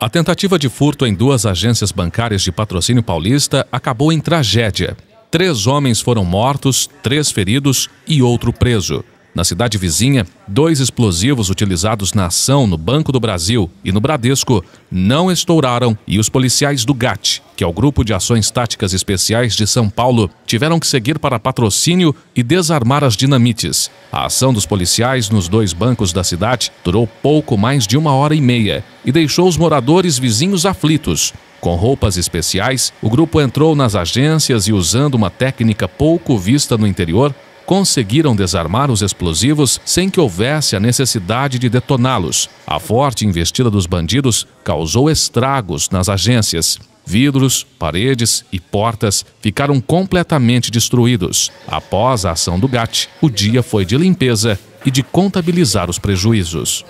A tentativa de furto em duas agências bancárias de patrocínio paulista acabou em tragédia. Três homens foram mortos, três feridos e outro preso. Na cidade vizinha, dois explosivos utilizados na ação no Banco do Brasil e no Bradesco não estouraram e os policiais do GAT, que é o Grupo de Ações Táticas Especiais de São Paulo, tiveram que seguir para patrocínio e desarmar as dinamites. A ação dos policiais nos dois bancos da cidade durou pouco mais de uma hora e meia e deixou os moradores vizinhos aflitos. Com roupas especiais, o grupo entrou nas agências e, usando uma técnica pouco vista no interior, conseguiram desarmar os explosivos sem que houvesse a necessidade de detoná-los. A forte investida dos bandidos causou estragos nas agências. Vidros, paredes e portas ficaram completamente destruídos. Após a ação do GAT, o dia foi de limpeza e de contabilizar os prejuízos.